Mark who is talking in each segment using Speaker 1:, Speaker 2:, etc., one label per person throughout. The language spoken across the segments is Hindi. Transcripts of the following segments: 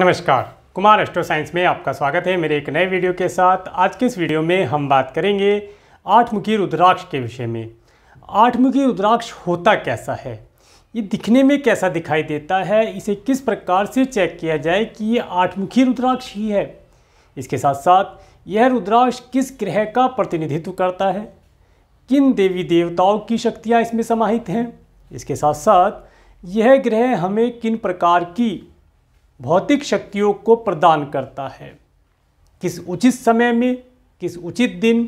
Speaker 1: नमस्कार कुमार एस्ट्रो साइंस में आपका स्वागत है मेरे एक नए वीडियो के साथ आज के इस वीडियो में हम बात करेंगे आठमुखी रुद्राक्ष के विषय में आठमुखी रुद्राक्ष होता कैसा है ये दिखने में कैसा दिखाई देता है इसे किस प्रकार से चेक किया जाए कि ये आठमुखी रुद्राक्ष ही है इसके साथ साथ यह रुद्राक्ष किस ग्रह का प्रतिनिधित्व करता है किन देवी देवताओं की शक्तियाँ इसमें समाहित हैं इसके साथ साथ यह ग्रह हमें किन प्रकार की भौतिक शक्तियों को प्रदान करता है किस उचित समय में किस उचित दिन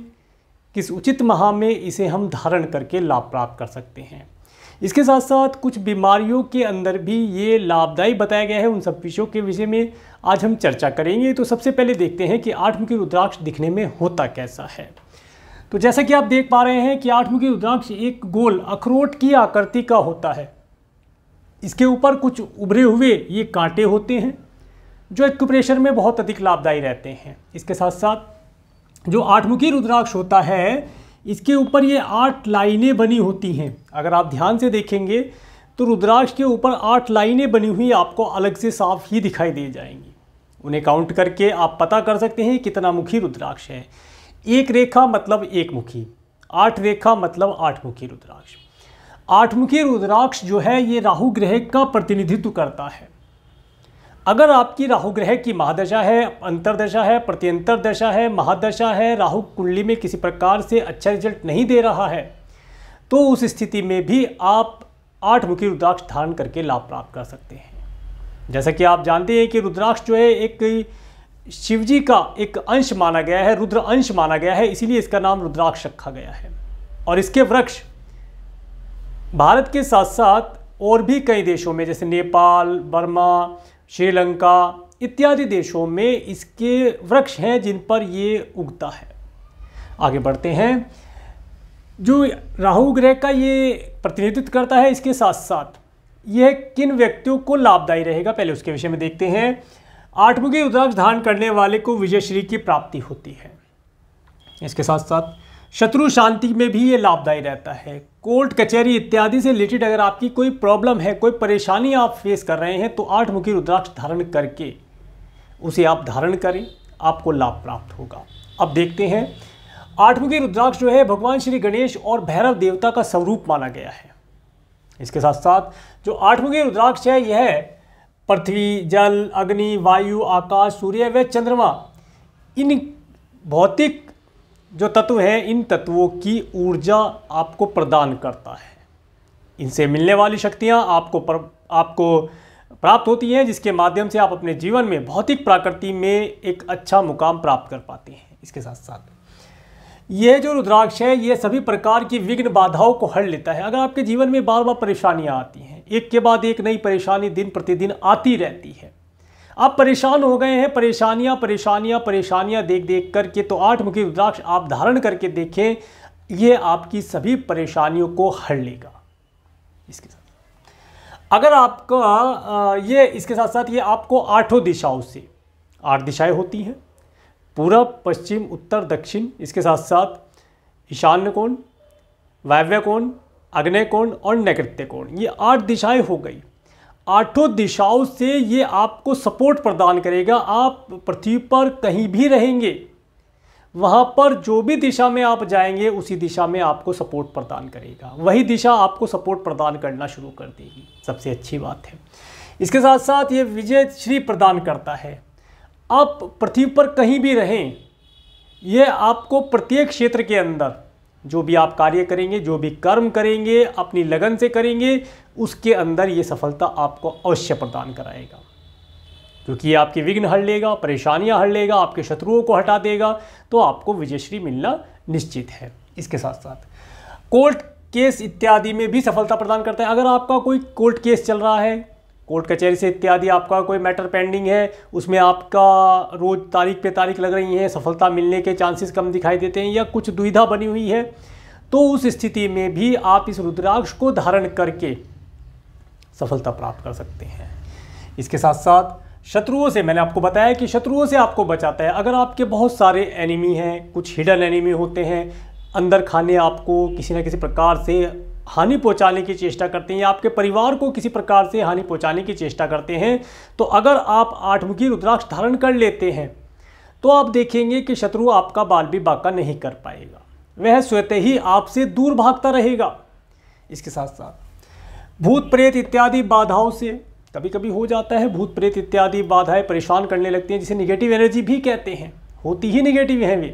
Speaker 1: किस उचित माह में इसे हम धारण करके लाभ प्राप्त कर सकते हैं इसके साथ साथ कुछ बीमारियों के अंदर भी ये लाभदायी बताया गया है उन सब विषयों के विषय में आज हम चर्चा करेंगे तो सबसे पहले देखते हैं कि आठमुखी रुद्राक्ष दिखने में होता कैसा है तो जैसा कि आप देख पा रहे हैं कि आठमुखी रुद्राक्ष एक गोल अखरोट की आकृति का होता है इसके ऊपर कुछ उभरे हुए ये कांटे होते हैं जो एक्यूप्रेशर में बहुत अधिक लाभदायी रहते हैं इसके साथ साथ जो आठमुखी रुद्राक्ष होता है इसके ऊपर ये आठ लाइनें बनी होती हैं अगर आप ध्यान से देखेंगे तो रुद्राक्ष के ऊपर आठ लाइनें बनी हुई आपको अलग से साफ ही दिखाई दे जाएंगी उन्हें काउंट करके आप पता कर सकते हैं कितना मुखी रुद्राक्ष है एक रेखा मतलब एक मुखी आठ रेखा मतलब आठ मुखी रुद्राक्ष आठमुखी रुद्राक्ष जो है ये राहु ग्रह का प्रतिनिधित्व करता है अगर आपकी राहु ग्रह की महादशा है अंतरदशा है प्रत्यंतर दशा है महादशा है राहु कुंडली में किसी प्रकार से अच्छा रिजल्ट नहीं दे रहा है तो उस स्थिति में भी आप आठमुखी रुद्राक्ष धारण करके लाभ प्राप्त कर सकते हैं जैसा कि आप जानते हैं कि रुद्राक्ष जो है एक शिवजी का एक अंश माना गया है रुद्र अंश माना गया है इसीलिए इसका नाम रुद्राक्ष रखा गया है और इसके वृक्ष भारत के साथ साथ और भी कई देशों में जैसे नेपाल बर्मा श्रीलंका इत्यादि देशों में इसके वृक्ष हैं जिन पर ये उगता है आगे बढ़ते हैं जो राहु ग्रह का ये प्रतिनिधित्व करता है इसके साथ साथ यह किन व्यक्तियों को लाभदायी रहेगा पहले उसके विषय में देखते हैं आठमुखी रुद्राक्ष धारण करने वाले को विजयश्री की प्राप्ति होती है इसके साथ साथ शत्रु शांति में भी ये लाभदायी रहता है कोर्ट कचहरी इत्यादि से रिलेटेड अगर आपकी कोई प्रॉब्लम है कोई परेशानी आप फेस कर रहे हैं तो आठमुखी रुद्राक्ष धारण करके उसे आप धारण करें आपको लाभ प्राप्त होगा अब देखते हैं आठमुखी रुद्राक्ष जो है भगवान श्री गणेश और भैरव देवता का स्वरूप माना गया है इसके साथ साथ जो आठमुखी रुद्राक्ष है यह पृथ्वी जल अग्नि वायु आकाश सूर्य व चंद्रमा इन भौतिक जो तत्व हैं इन तत्वों की ऊर्जा आपको प्रदान करता है इनसे मिलने वाली शक्तियाँ आपको पर, आपको प्राप्त होती हैं जिसके माध्यम से आप अपने जीवन में भौतिक प्रकृति में एक अच्छा मुकाम प्राप्त कर पाते हैं इसके साथ साथ यह जो रुद्राक्ष है ये सभी प्रकार की विघ्न बाधाओं को हर लेता है अगर आपके जीवन में बार बार परेशानियाँ आती हैं एक के बाद एक नई परेशानी दिन प्रतिदिन आती रहती है आप परेशान हो गए हैं परेशानियां परेशानियां परेशानियां देख देख करके तो आठ मुखी रुद्राक्ष आप धारण करके देखें ये आपकी सभी परेशानियों को हर लेगा इसके साथ अगर आपका ये इसके साथ साथ ये आपको आठों दिशाओं से आठ दिशाएं होती हैं पूरा पश्चिम उत्तर दक्षिण इसके साथ साथ ईशान्य कोण वायव्य कोण अग्नय कोण और नैकृत्य कोण ये आठ दिशाएं हो गई आठों दिशाओं से ये आपको सपोर्ट प्रदान करेगा आप पृथ्वी पर कहीं भी रहेंगे वहाँ पर जो भी दिशा में आप जाएंगे उसी दिशा में आपको सपोर्ट प्रदान करेगा वही दिशा आपको सपोर्ट प्रदान करना शुरू कर देगी सबसे अच्छी बात है इसके साथ साथ ये विजय श्री प्रदान करता है आप पृथ्वी पर कहीं भी रहें यह आपको प्रत्येक क्षेत्र के अंदर जो भी आप कार्य करेंगे जो भी कर्म करेंगे अपनी लगन से करेंगे उसके अंदर ये सफलता आपको अवश्य प्रदान कराएगा क्योंकि ये आपके विघ्न हर लेगा परेशानियां हर लेगा आपके शत्रुओं को हटा देगा तो आपको विजयश्री मिलना निश्चित है इसके साथ साथ कोर्ट केस इत्यादि में भी सफलता प्रदान करता है अगर आपका कोई कोर्ट केस चल रहा है कोर्ट कचहरी से इत्यादि आपका कोई मैटर पेंडिंग है उसमें आपका रोज़ तारीख पे तारीख लग रही है सफलता मिलने के चांसेस कम दिखाई देते हैं या कुछ दुविधा बनी हुई है तो उस स्थिति में भी आप इस रुद्राक्ष को धारण करके सफलता प्राप्त कर सकते हैं इसके साथ साथ शत्रुओं से मैंने आपको बताया कि शत्रुओं से आपको बचाता है अगर आपके बहुत सारे एनिमी हैं कुछ हिडन एनिमी होते हैं अंदर खाने आपको किसी न किसी प्रकार से हानि पहुंचाने की चेष्टा करते हैं या आपके परिवार को किसी प्रकार से हानि पहुंचाने की चेष्टा करते हैं तो अगर आप आठमुखी रुद्राक्ष धारण कर लेते हैं तो आप देखेंगे कि शत्रु आपका बाल भी बाका नहीं कर पाएगा वह स्वतः ही आपसे दूर भागता रहेगा इसके साथ साथ भूत प्रेत इत्यादि बाधाओं से कभी कभी हो जाता है भूत प्रेत इत्यादि बाधाएं परेशान करने लगती हैं जिसे निगेटिव एनर्जी भी कहते हैं होती ही निगेटिव हैं वे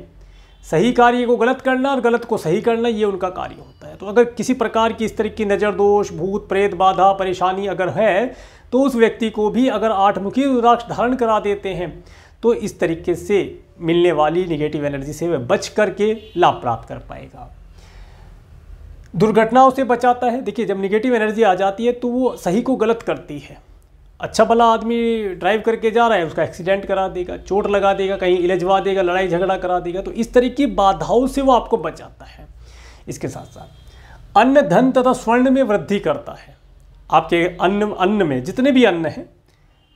Speaker 1: सही कार्य को गलत करना और गलत को सही करना ये उनका कार्य होता है तो अगर किसी प्रकार की इस तरह की नज़र दोष भूत प्रेत बाधा परेशानी अगर है तो उस व्यक्ति को भी अगर आठमुखी रुद्राक्ष धारण करा देते हैं तो इस तरीके से मिलने वाली निगेटिव एनर्जी से वह बच करके लाभ प्राप्त कर पाएगा दुर्घटनाओं से बचाता है देखिए जब निगेटिव एनर्जी आ जाती है तो वो सही को गलत करती है अच्छा भला आदमी ड्राइव करके जा रहा है उसका एक्सीडेंट करा देगा चोट लगा देगा कहीं इलजवा देगा लड़ाई झगड़ा करा देगा तो इस तरह की बाधाओं से वो आपको बचाता है इसके साथ साथ अन्न धन तथा स्वर्ण में वृद्धि करता है आपके अन्न अन्न में जितने भी अन्न हैं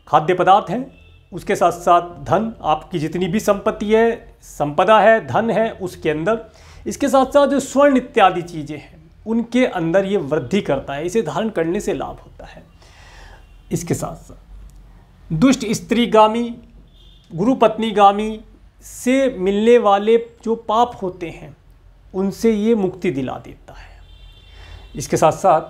Speaker 1: खाद्य पदार्थ हैं उसके साथ साथ धन आपकी जितनी भी संपत्ति है संपदा है धन है उसके अंदर इसके साथ साथ जो स्वर्ण इत्यादि चीज़ें हैं उनके अंदर ये वृद्धि करता है इसे धारण करने से लाभ होता है इसके साथ साथ दुष्ट स्त्रीगामी गुरु से मिलने वाले जो पाप होते हैं उनसे ये मुक्ति दिला देता है इसके साथ साथ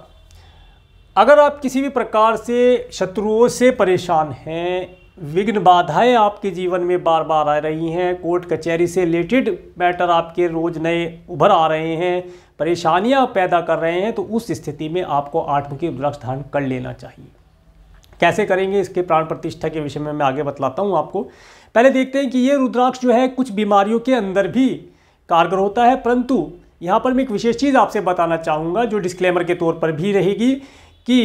Speaker 1: अगर आप किसी भी प्रकार से शत्रुओं से परेशान हैं विघ्न बाधाएं आपके जीवन में बार बार आ रही हैं कोर्ट कचहरी से रिलेटेड मैटर आपके रोज़ नए उभर आ रहे हैं परेशानियां पैदा कर रहे हैं तो उस स्थिति में आपको आठमुखी रुद्राक्ष धारण कर लेना चाहिए कैसे करेंगे इसके प्राण प्रतिष्ठा के विषय में मैं आगे बतलाता हूँ आपको पहले देखते हैं कि ये रुद्राक्ष जो है कुछ बीमारियों के अंदर भी कारगर होता है परंतु यहाँ पर मैं एक विशेष चीज़ आपसे बताना चाहूँगा जो डिस्क्लेमर के तौर पर भी रहेगी कि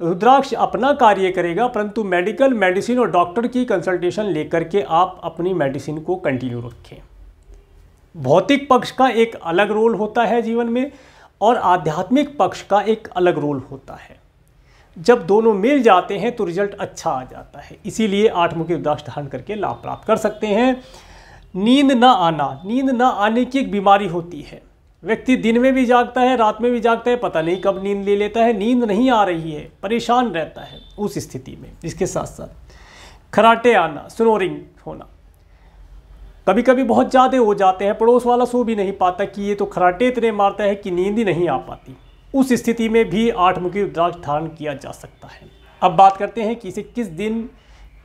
Speaker 1: रुद्राक्ष अपना कार्य करेगा परंतु मेडिकल मेडिसिन और डॉक्टर की कंसल्टेशन लेकर के आप अपनी मेडिसिन को कंटिन्यू रखें भौतिक पक्ष का एक अलग रोल होता है जीवन में और आध्यात्मिक पक्ष का एक अलग रोल होता है जब दोनों मिल जाते हैं तो रिजल्ट अच्छा आ जाता है इसीलिए आठमुखी उदास धारण करके लाभ प्राप्त कर सकते हैं नींद न आना नींद न आने की एक बीमारी होती है व्यक्ति दिन में भी जागता है रात में भी जागता है पता नहीं कब नींद ले लेता है नींद नहीं आ रही है परेशान रहता है उस स्थिति में इसके साथ साथ खराटे आना स्नोरिंग होना कभी कभी बहुत ज़्यादा हो जाते हैं पड़ोस वाला सो भी नहीं पाता कि ये तो खराटे इतने मारता है कि नींद ही नहीं आ पाती उस स्थिति में भी आठमुखी रुद्राक्ष धारण किया जा सकता है अब बात करते हैं कि इसे किस दिन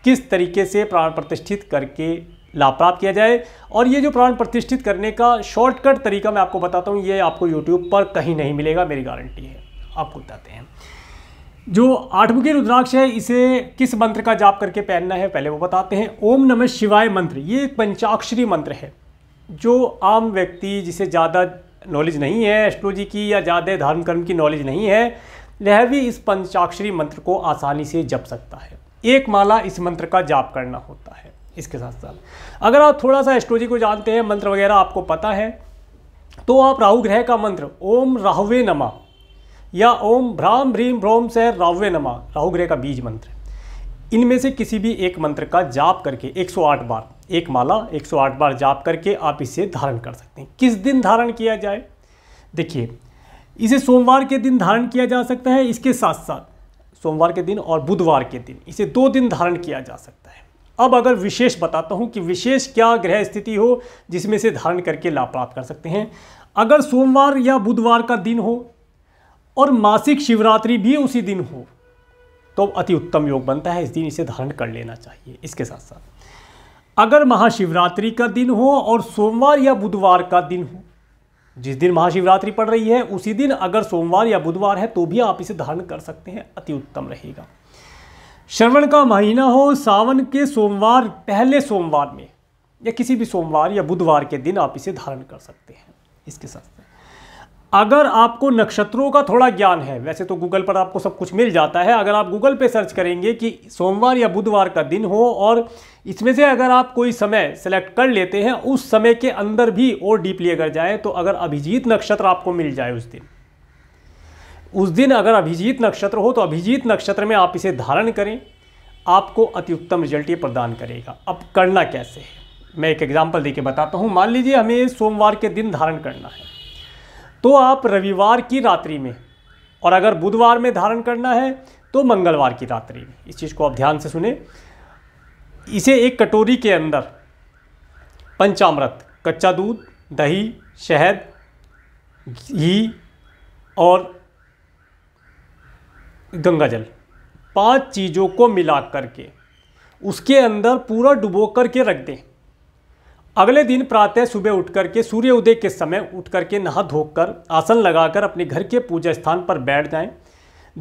Speaker 1: किस तरीके से प्राण प्रतिष्ठित करके लाभ प्राप्त किया जाए और ये जो प्राण प्रतिष्ठित करने का शॉर्टकट तरीका मैं आपको बताता हूँ ये आपको यूट्यूब पर कहीं नहीं मिलेगा मेरी गारंटी है आपको बताते हैं जो आठमुखी रुद्राक्ष है इसे किस मंत्र का जाप करके पहनना है पहले वो बताते हैं ओम नमः शिवाय मंत्र ये एक पंचाक्षरी मंत्र है जो आम व्यक्ति जिसे ज़्यादा नॉलेज नहीं है एस्ट्रोलॉजी की या ज़्यादा धर्म कर्म की नॉलेज नहीं है वह भी इस पंचाक्षरी मंत्र को आसानी से जप सकता है एक माला इस मंत्र का जाप करना होता है इसके साथ साथ अगर आप थोड़ा सा एस्ट्रोलॉजी को जानते हैं मंत्र वगैरह आपको पता है तो आप राहु ग्रह का मंत्र ओम राहुवे नमा या ओम भ्राम भ्रीम भ्रोम से रावे नमा राहु ग्रह का बीज मंत्र इनमें से किसी भी एक मंत्र का जाप करके 108 बार एक माला 108 बार जाप करके आप इसे धारण कर सकते हैं किस दिन धारण किया जाए देखिए इसे सोमवार के दिन धारण किया जा सकता है इसके साथ साथ सोमवार के दिन और बुधवार के दिन इसे दो दिन धारण किया जा सकता है अब अगर विशेष बताता हूँ कि विशेष क्या ग्रह स्थिति हो जिसमें से धारण करके लाभ प्राप्त कर सकते हैं अगर सोमवार या बुधवार का दिन हो और मासिक शिवरात्रि भी उसी दिन हो तो अति उत्तम योग बनता है इस दिन इसे धारण कर लेना चाहिए इसके साथ साथ अगर महाशिवरात्रि का दिन हो और सोमवार या बुधवार का दिन हो जिस दिन महाशिवरात्रि पड़ रही है उसी दिन अगर सोमवार या बुधवार है तो भी आप इसे धारण कर सकते हैं अति उत्तम रहेगा श्रवण का महीना हो सावन के सोमवार पहले सोमवार में या किसी भी सोमवार या बुधवार के दिन आप इसे धारण कर सकते हैं इसके साथ अगर आपको नक्षत्रों का थोड़ा ज्ञान है वैसे तो गूगल पर आपको सब कुछ मिल जाता है अगर आप गूगल पे सर्च करेंगे कि सोमवार या बुधवार का दिन हो और इसमें से अगर आप कोई समय सेलेक्ट कर लेते हैं उस समय के अंदर भी और डीपली अगर जाए तो अगर अभिजीत नक्षत्र आपको मिल जाए उस दिन उस दिन अगर अभिजीत नक्षत्र हो तो अभिजीत नक्षत्र में आप इसे धारण करें आपको अति उत्तम रिजल्ट ये प्रदान करेगा अब करना कैसे है मैं एक एग्जाम्पल देके बताता हूँ मान लीजिए हमें सोमवार के दिन धारण करना है तो आप रविवार की रात्रि में और अगर बुधवार में धारण करना है तो मंगलवार की रात्रि में इस चीज़ को आप ध्यान से सुने इसे एक कटोरी के अंदर पंचामृत कच्चा दूध दही शहद घी और गंगा जल पांच चीज़ों को मिला करके उसके अंदर पूरा डुबो करके रख दें अगले दिन प्रातः सुबह उठ करके सूर्य उदय के समय उठ के नहा धोकर आसन लगाकर अपने घर के पूजा स्थान पर बैठ जाएं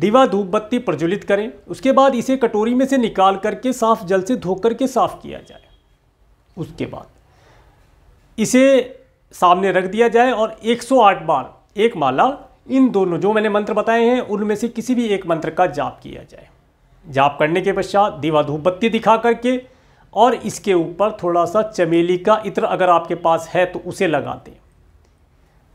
Speaker 1: दीवा धूप बत्ती प्रज्वलित करें उसके बाद इसे कटोरी में से निकाल करके साफ जल से धो के साफ किया जाए उसके बाद इसे सामने रख दिया जाए और 108 बार एक माला इन दोनों जो मैंने मंत्र बताए हैं उनमें से किसी भी एक मंत्र का जाप किया जाए जाप करने के पश्चात दीवा धूप बत्ती दिखा करके और इसके ऊपर थोड़ा सा चमेली का इत्र अगर आपके पास है तो उसे लगा दें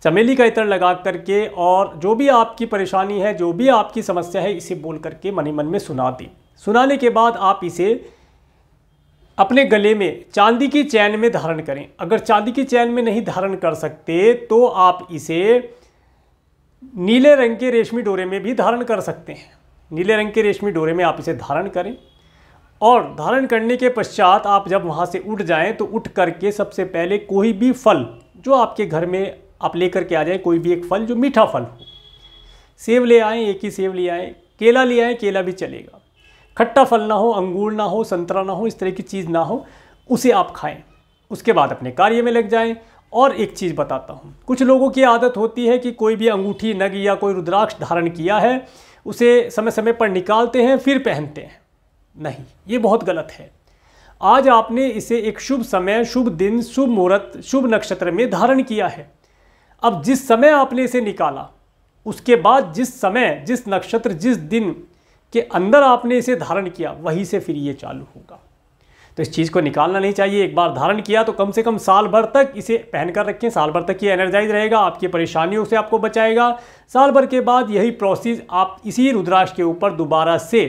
Speaker 1: चमेली का इतर लगा करके और जो भी आपकी परेशानी है जो भी आपकी समस्या है इसे बोल करके मन मन में सुना दें सुनाने के बाद आप इसे अपने गले में चांदी की चैन में धारण करें अगर चांदी की चैन में नहीं धारण कर सकते तो आप इसे नीले रंग के रेशमी डोरे में भी धारण कर सकते हैं नीले रंग के रेशमी डोरे में आप इसे धारण करें और धारण करने के पश्चात आप जब वहाँ से उठ जाएं तो उठ करके सबसे पहले कोई भी फल जो आपके घर में आप लेकर के आ जाएं कोई भी एक फल जो मीठा फल हो सेब ले आएँ एक ही सेब ले आएँ केला ले आएँ केला भी चलेगा खट्टा फल ना हो अंगूर ना हो संतरा ना हो इस तरह की चीज़ ना हो उसे आप खाएँ उसके बाद अपने कार्य में लग जाएँ और एक चीज़ बताता हूँ कुछ लोगों की आदत होती है कि कोई भी अंगूठी नग या कोई रुद्राक्ष धारण किया है उसे समय समय पर निकालते हैं फिर पहनते हैं नहीं ये बहुत गलत है आज आपने इसे एक शुभ समय शुभ दिन शुभ मुहूर्त शुभ नक्षत्र में धारण किया है अब जिस समय आपने इसे निकाला उसके बाद जिस समय जिस नक्षत्र जिस दिन के अंदर आपने इसे धारण किया वहीं से फिर ये चालू होगा तो इस चीज़ को निकालना नहीं चाहिए एक बार धारण किया तो कम से कम साल भर तक इसे पहन कर रखें साल भर तक ये एनर्जाइज रहेगा आपकी परेशानियों से आपको बचाएगा साल भर के बाद यही प्रोसेस आप इसी रुद्राक्ष के ऊपर दोबारा से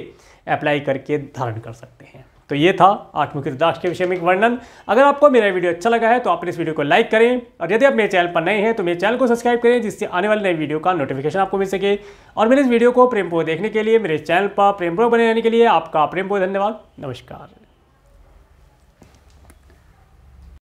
Speaker 1: अप्लाई करके धारण कर सकते हैं तो ये था आठमुखी रुद्राक्ष के विषय में एक वर्णन अगर आपको मेरा वीडियो अच्छा लगा है तो आप इस वीडियो को लाइक करें और यदि आप मेरे चैनल पर नए हैं तो मेरे चैनल को सब्सक्राइब करें जिससे आने वाले नए वीडियो का नोटिफिकेशन आपको मिल सके और मेरे इस वीडियो को प्रेम देखने के लिए मेरे चैनल पर प्रेम बने रहने के लिए आपका प्रेम धन्यवाद नमस्कार